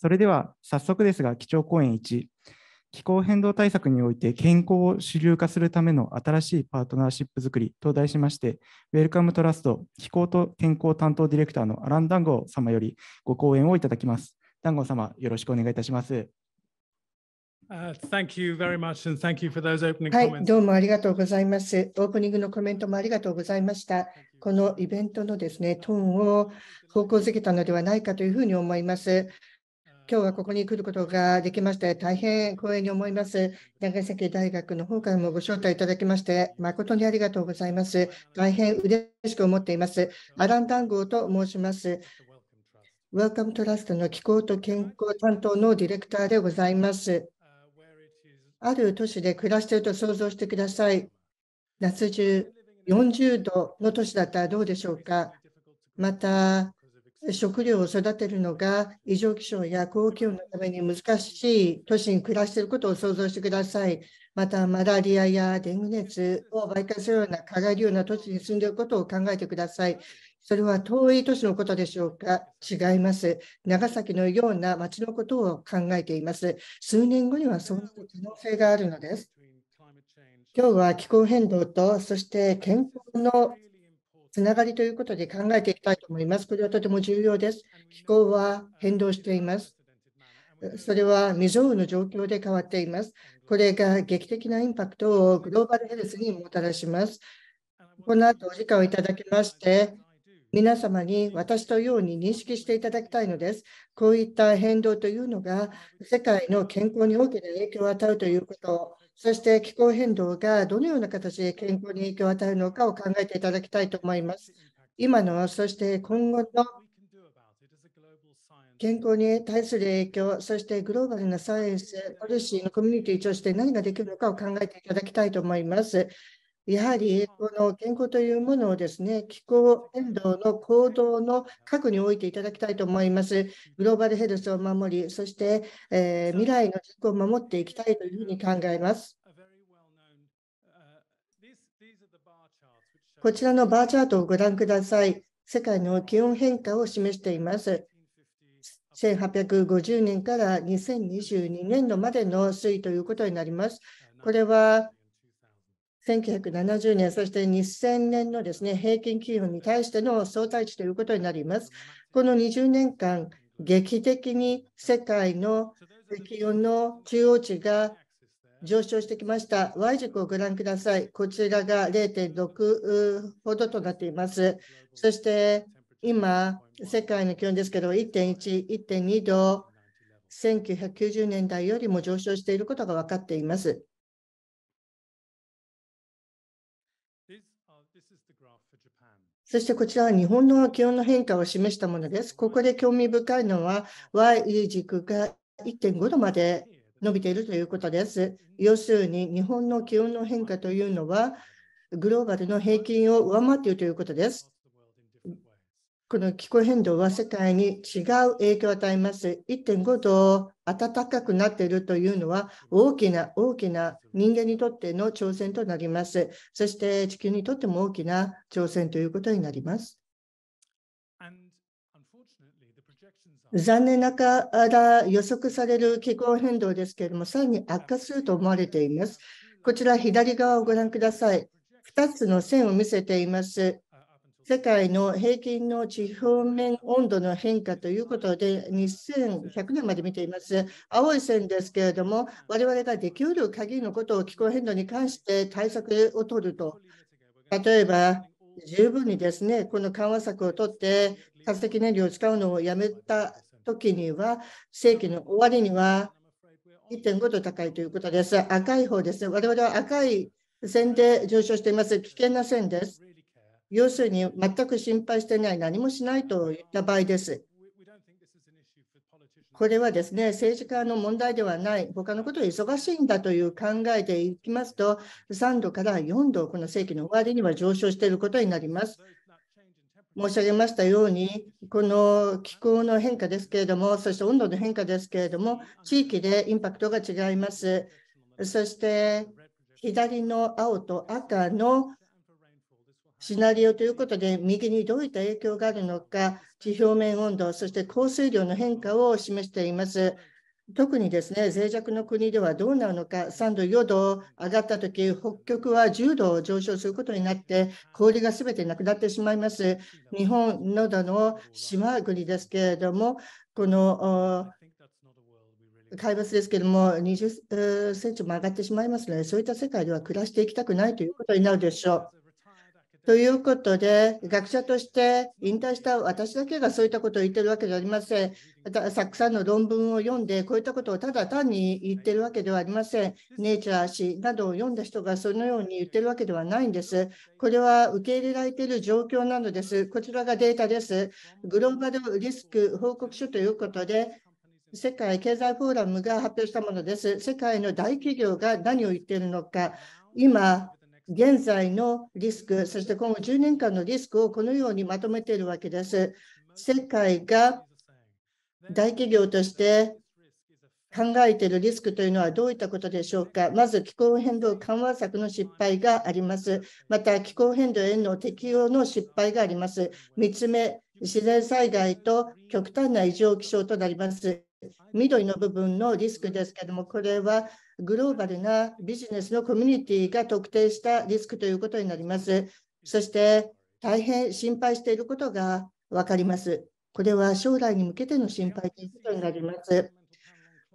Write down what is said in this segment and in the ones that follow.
それでは早速ですが、基調講演1、気候変動対策において健康を主流化するための新しいパートナーシップ作りと題しまして、ウェルカムトラスト気候と健康担当ディレクターのアラン・ダンゴ様よりご講演をいただきます。ダンゴ様、よろしくお願いいたします。はい、どうもありがとうございます。オープニングのコメントもありがとうございました。このイベントのですね、トーンを方向づけたのではないかというふうに思います。今日はここに来ることができまして、大変光栄に思います。長崎大学の方からもご招待いただきまして、誠にありがとうございます。大変嬉しく思っています。アラン・ダンゴと申します。ウェルカムトラストの気候と健康担当のディレクターでございます。ある都市で暮らしていると想像してください。夏中40度の都市だったらどうでしょうか。また、食料を育てるのが異常気象や高気温のために難しい都市に暮らしていることを想像してください。また、マラリアやデング熱を媒介するような蚊がいるような都市に住んでいることを考えてください。それは遠い都市のことでしょうか違います。長崎のような町のことを考えています。数年後にはそうなる可能性があるのです。今日は気候変動と、そして健康のつながりということで考えていきたいと思います。これはとても重要です。気候は変動しています。それは未曾有の状況で変わっています。これが劇的なインパクトをグローバルヘルスにもたらします。この後お時間をいただきまして、皆様に私とように認識していただきたいのです。こういった変動というのが世界の健康に大きな影響を与えるということそして気候変動がどのような形で健康に影響を与えるのかを考えていただきたいと思います。今の、そして今後の健康に対する影響、そしてグローバルなサイエンス、ポリシーのコミュニティとして何ができるのかを考えていただきたいと思います。やはりこの健康というものをですね気候変動の行動の核に置いていただきたいと思います。グローバルヘルスを守り、そして、えー、未来の人口を守っていきたいというふうに考えます。こちらのバーチャートをご覧ください。世界の気温変化を示しています。1850年から2022年度までの推移ということになります。これは1970年、そして2000年のですね平均気温に対しての相対値ということになります。この20年間、劇的に世界の気温の中央値が上昇してきました。Y 軸をご覧ください。こちらが0.6ほどとなっています。そして今、世界の気温ですけど、1.1、1.2度、1990年代よりも上昇していることが分かっています。そしてこちらは日本の気温の変化を示したものです。ここで興味深いのは Y 軸が1.5度まで伸びているということです。要するに日本の気温の変化というのはグローバルの平均を上回っているということです。この気候変動は世界に違う影響を与えます。1.5度暖かくなっているというのは大きな大きな人間にとっての挑戦となります。そして地球にとっても大きな挑戦ということになります。残念ながら予測される気候変動ですけれども、さらに悪化すると思われています。こちら左側をご覧ください。2つの線を見せています。世界の平均の地表面温度の変化ということで、2100年まで見ています。青い線ですけれども、我々ができる限りのことを気候変動に関して対策を取ると。例えば、十分にですね、この緩和策を取って、化石燃料を使うのをやめた時には、世紀の終わりには1.5度高いということです。赤い方ですね。我々は赤い線で上昇しています。危険な線です。要するに全く心配してない、何もしないといった場合です。これはですね、政治家の問題ではない、他のことを忙しいんだという考えでいきますと、3度から4度、この世紀の終わりには上昇していることになります。申し上げましたように、この気候の変化ですけれども、そして温度の変化ですけれども、地域でインパクトが違います。そして、左の青と赤のシナリオということで、右にどういった影響があるのか、地表面温度、そして降水量の変化を示しています。特にですね、脆弱の国ではどうなるのか、3度、4度上がったとき、北極は10度上昇することになって、氷がすべてなくなってしまいます。日本などの島国ですけれども、この海抜ですけれども、20センチも上がってしまいますので、そういった世界では暮らしていきたくないということになるでしょう。ということで、学者として引退した私だけがそういったことを言ってるわけではありません。たくさんの論文を読んで、こういったことをただ単に言ってるわけではありません。ネイチャー氏などを読んだ人がそのように言ってるわけではないんです。これは受け入れられている状況なのです。こちらがデータです。グローバルリスク報告書ということで、世界経済フォーラムが発表したものです。世界の大企業が何を言っているのか、今、現在のリスク、そして今後10年間のリスクをこのようにまとめているわけです。世界が大企業として考えているリスクというのはどういったことでしょうか。まず気候変動緩和策の失敗があります。また気候変動への適用の失敗があります。3つ目、自然災害と極端な異常気象となります。緑の部分のリスクですけれども、これはグローバルなビジネスのコミュニティが特定したリスクということになります。そして大変心配していることが分かります。これは将来に向けての心配ということになります。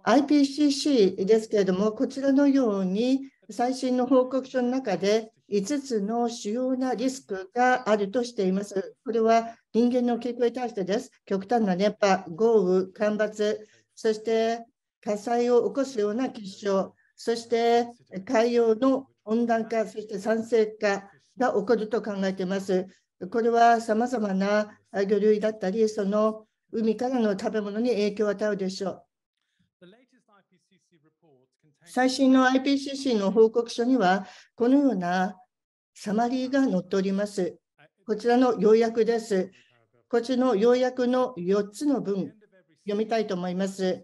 IPCC ですけれども、こちらのように最新の報告書の中で5つの主要なリスクがあるとしています。これは人間の傾向に対してです。極端な熱波、豪雨、干ばつ、そして火災を起こすような結晶、そして海洋の温暖化、そして酸性化が起こると考えています。これはさまざまな魚類だったり、その海からの食べ物に影響を与えるでしょう。最新の IPCC の報告書には、このようなサマリーが載っております。こちらの要約です。こちらの要約の4つの文、読みたいと思います。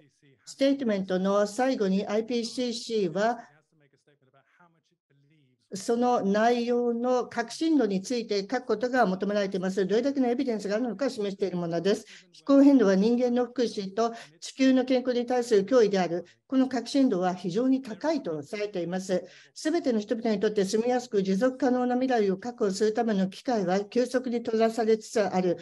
ステートメントの最後に IPCC はその内容の革新度について書くことが求められています。どれだけのエビデンスがあるのか示しているものです。気候変動は人間の福祉と地球の健康に対する脅威である。この革新度は非常に高いとされています。すべての人々にとって住みやすく持続可能な未来を確保するための機会は急速に閉ざされつつある。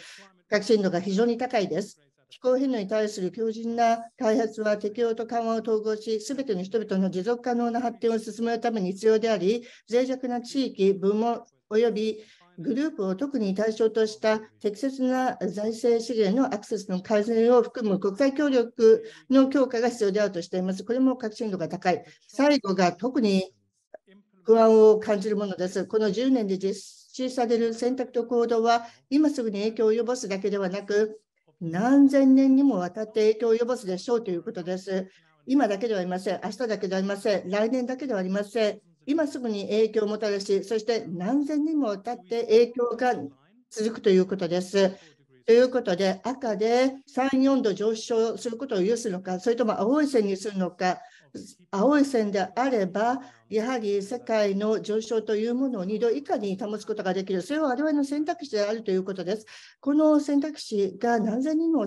革新度が非常に高いです。気候変動に対する強靭な開発は適応と緩和を統合し、すべての人々の持続可能な発展を進めるために必要であり、脆弱な地域、部門及びグループを特に対象とした適切な財政資源のアクセスの改善を含む国際協力の強化が必要であるとしています。これも革新度が高い。最後が特に不安を感じるものです。この10年で実施される選択と行動は、今すぐに影響を及ぼすだけではなく、何千年にもわたって影響を及ぼすでしょうということです。今だけではありません。明日だけではありません。来年だけではありません。今すぐに影響をもたらし、そして何千年もわたって影響が続くということです。ということで、赤で3、4度上昇することを有するのか、それとも青い線にするのか、青い線であれば、やはり世界の上昇というものを2度以下に保つことができる、それは我々の選択肢であるということです。この選択肢が何千人も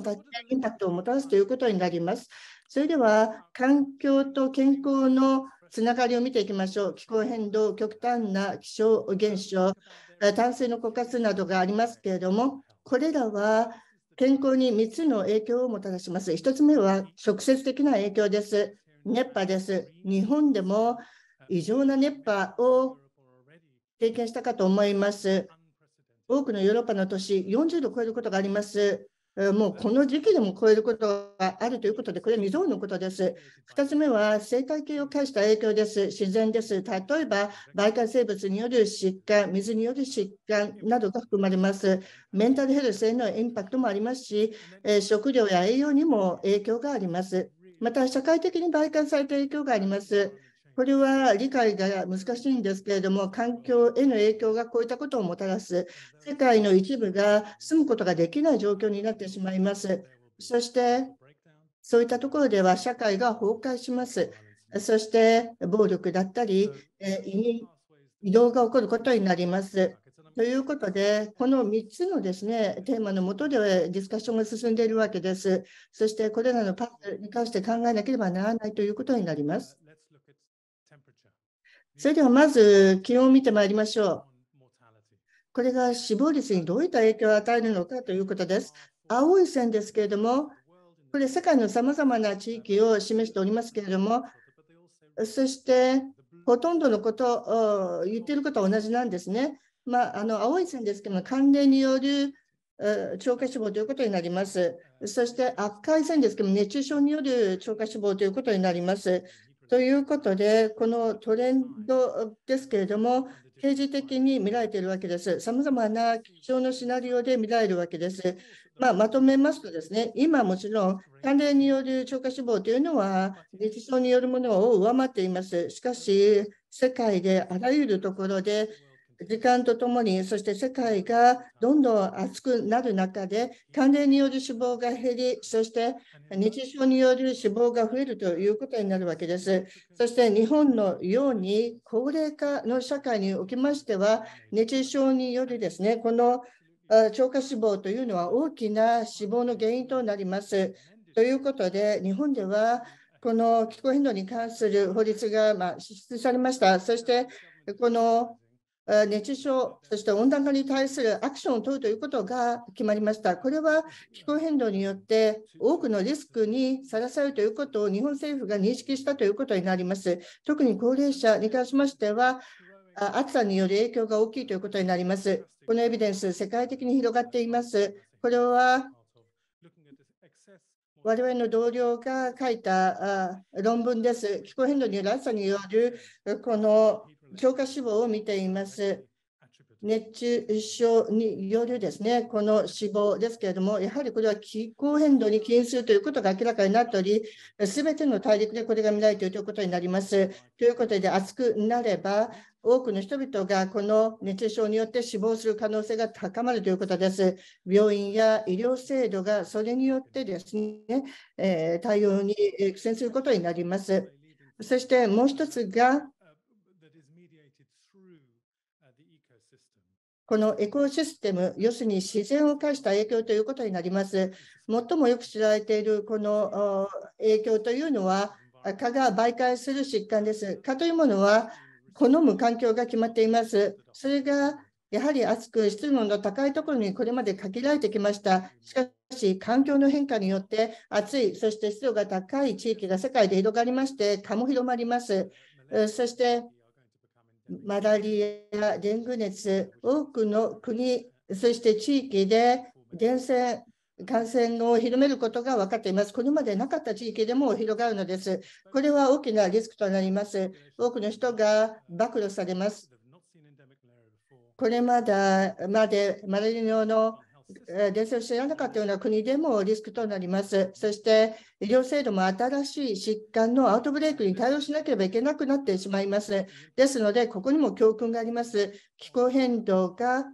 インパクトをもたらすということになります。それでは、環境と健康のつながりを見ていきましょう。気候変動、極端な気象現象、淡水の枯渇などがありますけれども、これらは健康に3つの影響をもたらします。1つ目は直接的な影響です。熱波です。日本でも異常な熱波を経験したかと思います。多くのヨーロッパの都市、40度超えることがあります。もうこの時期でも超えることがあるということで、これは未曾有のことです。2つ目は生態系を介した影響です。自然です。例えば、媒介生物による疾患、水による疾患などが含まれます。メンタルヘルスへのインパクトもありますし、食料や栄養にも影響があります。また、社会的に媒介された影響があります。これは理解が難しいんですけれども、環境への影響がこういったことをもたらす、世界の一部が住むことができない状況になってしまいます。そして、そういったところでは社会が崩壊します。そして、暴力だったり、移動が起こることになります。ということで、この3つのですね、テーマのもとでディスカッションが進んでいるわけです。そして、これらのパートに関して考えなければならないということになります。それでは、まず気温を見てまいりましょう。これが死亡率にどういった影響を与えるのかということです。青い線ですけれども、これ、世界のさまざまな地域を示しておりますけれども、そして、ほとんどのこと、を言っていることは同じなんですね。まあ、あの青い線ですけども、寒冷による超過死亡ということになります。そして赤い線ですけども、熱中症による超過死亡ということになります。ということで、このトレンドですけれども、定時的に見られているわけです。さまざまな気象のシナリオで見られるわけです。まあ、まとめますとですね、今もちろん、関連による超過死亡というのは、熱中症によるものを上回っています。しかし、世界であらゆるところで時間とともに、そして世界がどんどん暑くなる中で、寒冷による死亡が減り、そして日常による死亡が増えるということになるわけです。そして日本のように高齢化の社会におきましては、熱症によりですね、この超過死亡というのは大きな死亡の原因となります。ということで、日本ではこの気候変動に関する法律がまあ支出されました。そしてこの熱中症、そして温暖化に対するアクションを取るということが決まりました。これは気候変動によって多くのリスクにさらされるということを日本政府が認識したということになります。特に高齢者に関しましては、暑さによる影響が大きいということになります。このエビデンス、世界的に広がっています。これは我々の同僚が書いた論文です。気候変動による暑さによるこの教科脂肪を見ています。熱中症によるですね、この死亡ですけれども、やはりこれは気候変動に起因するということが明らかになっており、すべての大陸でこれが見られているということになります。ということで、暑くなれば、多くの人々がこの熱中症によって死亡する可能性が高まるということです。病院や医療制度がそれによってですね、え対応に苦戦することになります。そしてもう一つが、このエコシステム、要するに自然を介した影響ということになります。最もよく知られているこの影響というのは、蚊が媒介する疾患です。蚊というものは、好む環境が決まっています。それがやはり暑く湿度の高いところにこれまで限られてきました。しかし、環境の変化によって暑い、そして湿度が高い地域が世界で広がりまして、蚊も広まります。そして、マラリア、デング熱、多くの国、そして地域で伝染感染を広めることが分かっています。これまでなかった地域でも広がるのです。これは大きなリスクとなります。多くの人が暴露されます。これまでまでマラリアの伝染を知らなかったような国でもリスクとなります。そして医療制度も新しい疾患のアウトブレイクに対応しなければいけなくなってしまいます。ですので、ここにも教訓があります。気候変動が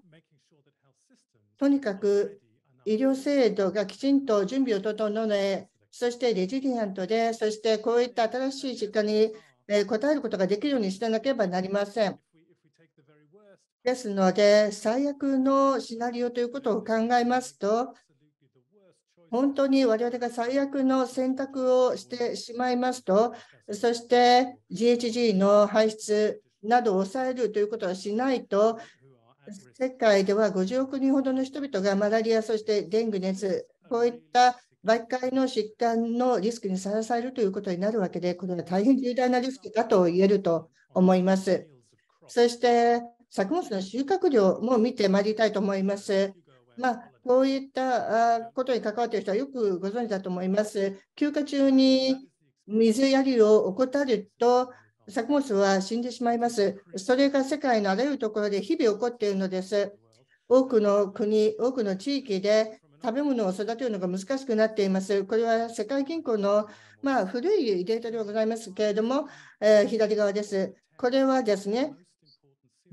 とにかく医療制度がきちんと準備を整え、そしてレジリエントで、そしてこういった新しい実家に応えることができるようにしてなければなりません。ですので、最悪のシナリオということを考えますと、本当に我々が最悪の選択をしてしまいますと、そして GHG の排出などを抑えるということはしないと、世界では50億人ほどの人々がマラリア、そしてデング熱、こういった媒介の疾患のリスクにさらされるということになるわけで、これは大変重大なリスクだと言えると思います。そして作物の収穫量も見てまいりたいと思います。まあ、こういったことに関わっている人はよくご存知だと思います。休暇中に水やりを怠ると作物は死んでしまいます。それが世界のあらゆるところで日々起こっているのです。多くの国、多くの地域で食べ物を育てるのが難しくなっています。これは世界銀行の、まあ、古いデータではございますけれども、えー、左側です。これはですね、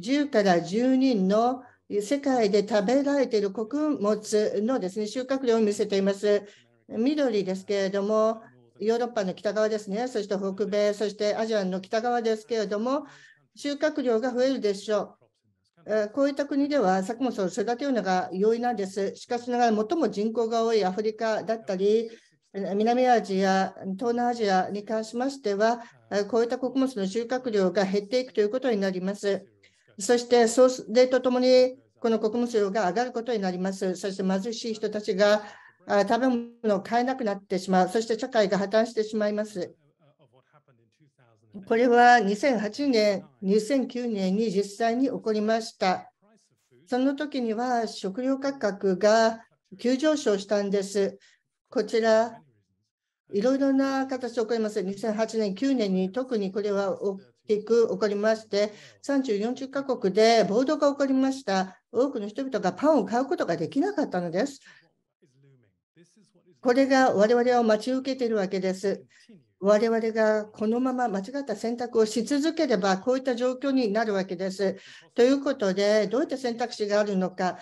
10から10人の世界で食べられている穀物のですね収穫量を見せています。緑ですけれども、ヨーロッパの北側ですね、そして北米、そしてアジアの北側ですけれども、収穫量が増えるでしょう。こういった国では作物を育てるのが容易なんです。しかしながら最も人口が多いアフリカだったり、南アジア、東南アジアに関しましては、こういった穀物の収穫量が減っていくということになります。そして、それとともに、この穀物量が上がることになります。そして貧しい人たちが食べ物を買えなくなってしまう。そして社会が破綻してしまいます。これは2008年、2009年に実際に起こりました。その時には食料価格が急上昇したんです。こちら、いろいろな形で起こります。2008年、9年に特にこれはていく起こりまして、30、40カ国で暴動が起こりました。多くの人々がパンを買うことができなかったのです。これが我々を待ち受けているわけです。我々がこのまま間違った選択をし続ければ、こういった状況になるわけです。ということで、どういった選択肢があるのか、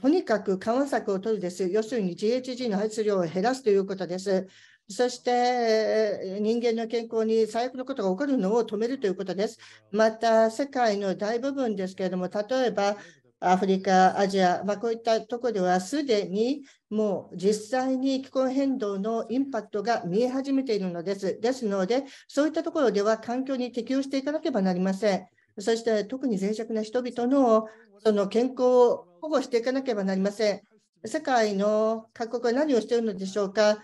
とにかく緩和策を取るです。要するに GHG の排出量を減らすということです。そして人間の健康に最悪のことが起こるのを止めるということです。また、世界の大部分ですけれども、例えばアフリカ、アジア、まあ、こういったところではすでにもう実際に気候変動のインパクトが見え始めているのです。ですので、そういったところでは環境に適応していかなければなりません。そして特に脆弱な人々のその健康を保護していかなければなりません。世界の各国は何をしているのでしょうか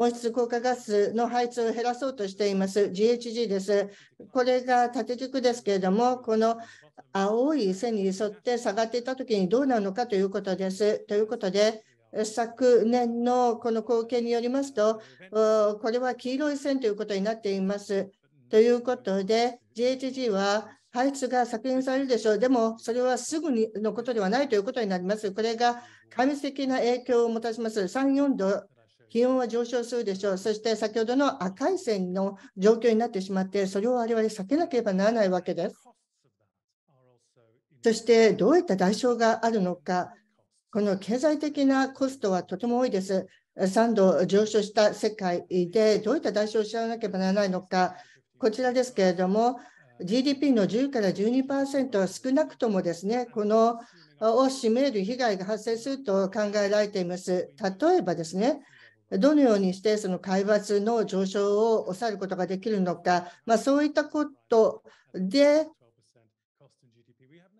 温室効果ガスの排出を減らそうとしています GHG です。これが縦軸ですけれども、この青い線に沿って下がっていたときにどうなるのかということです。ということで、昨年のこの貢献によりますと、これは黄色い線ということになっています。ということで、GHG は排出が削減されるでしょう。でも、それはすぐにのことではないということになります。これが壊滅的な影響をもたします。3、4度気温は上昇するでしょう。そして先ほどの赤い線の状況になってしまって、それを我々避けなければならないわけです。そしてどういった代償があるのか、この経済的なコストはとても多いです。3度上昇した世界でどういった代償をしらわなければならないのか、こちらですけれども、GDP の10から12%は少なくともですね、このを占める被害が発生すると考えられています。例えばですね、どのようにしてその海抜の上昇を抑えることができるのか、まあ、そういったことで、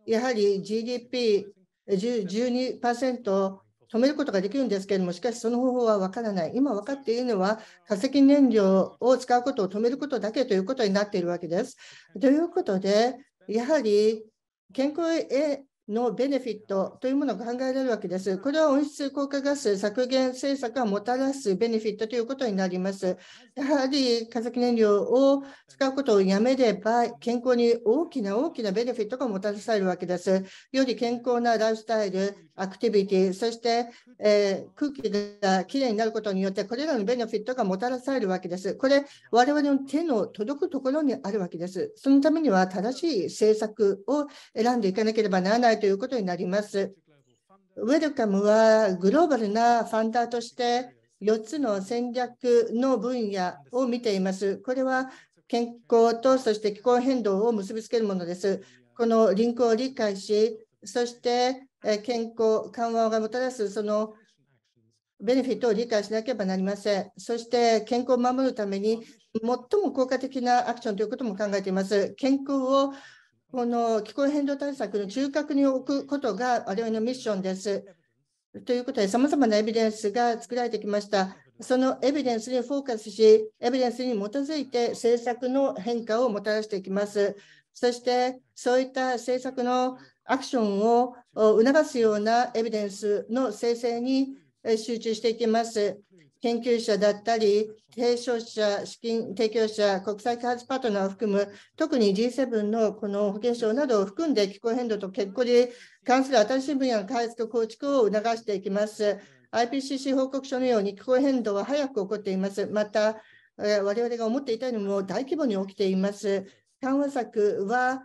やはり GDP、12%止めることができるんですけれども、しかしその方法は分からない。今分かっているのは、化石燃料を使うことを止めることだけということになっているわけです。ということで、やはり健康へのベネフィットというものを考えられるわけです。これは温室効果ガス削減政策がもたらすベネフィットということになります。やはり化石燃料を使うことをやめれば、健康に大きな大きなベネフィットがもたらされるわけです。より健康なライフスタイル、アクティビティ、そして、えー、空気がきれいになることによって、これらのベネフィットがもたらされるわけです。これ、我々の手の届くところにあるわけです。そのためには正しい政策を選んでいかなければならないということになります。ウェルカムはグローバルなファンダーとして4つの戦略の分野を見ています。これは健康とそして気候変動を結びつけるものです。このリンクを理解し、そして健康緩和がもたらすそのベネフィットを理解しなければなりません。そして健康を守るために最も効果的なアクションということも考えています。健康をこの気候変動対策の中核に置くことが我々のミッションです。ということで、さまざまなエビデンスが作られてきました。そのエビデンスにフォーカスし、エビデンスに基づいて政策の変化をもたらしていきます。そして、そういった政策のアクションを促すようなエビデンスの生成に集中していきます。研究者だったり、提唱者、資金提供者、国際開発パートナーを含む、特に G7 のこの保健省などを含んで気候変動と結構に関する新しい分野の開発と構築を促していきます。IPCC 報告書のように気候変動は早く起こっています。また、我々が思っていたよりも大規模に起きています。緩和策は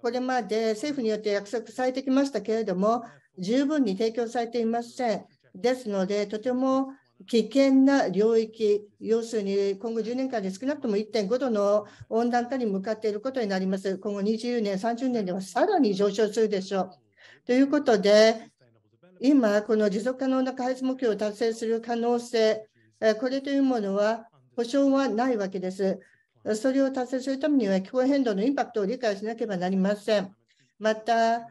これまで政府によって約束されてきましたけれども、十分に提供されていません。ですので、とても危険な領域、要するに今後10年間で少なくとも1.5度の温暖化に向かっていることになります。今後20年、30年ではさらに上昇するでしょう。ということで、今、この持続可能な開発目標を達成する可能性、これというものは保証はないわけです。それを達成するためには気候変動のインパクトを理解しなければなりません。また、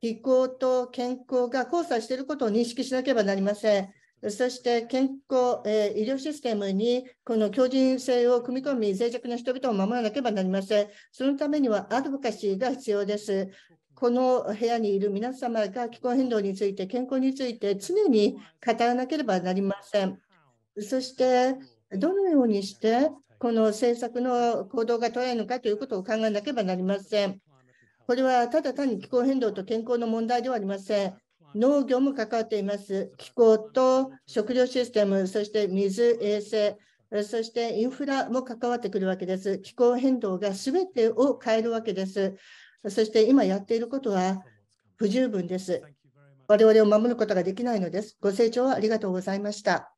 気候と健康が交差していることを認識しなければなりません。そして健康、えー、医療システムにこの強靭性を組み込み、脆弱な人々を守らなければなりません。そのためにはアドボカシーが必要です。この部屋にいる皆様が気候変動について、健康について常に語らなければなりません。そして、どのようにしてこの政策の行動が取れるのかということを考えなければなりません。これはただ単に気候変動と健康の問題ではありません。農業も関わっています。気候と食料システム、そして水、衛生、そしてインフラも関わってくるわけです。気候変動が全てを変えるわけです。そして今やっていることは不十分です。我々を守ることができないのです。ご清聴ありがとうございました。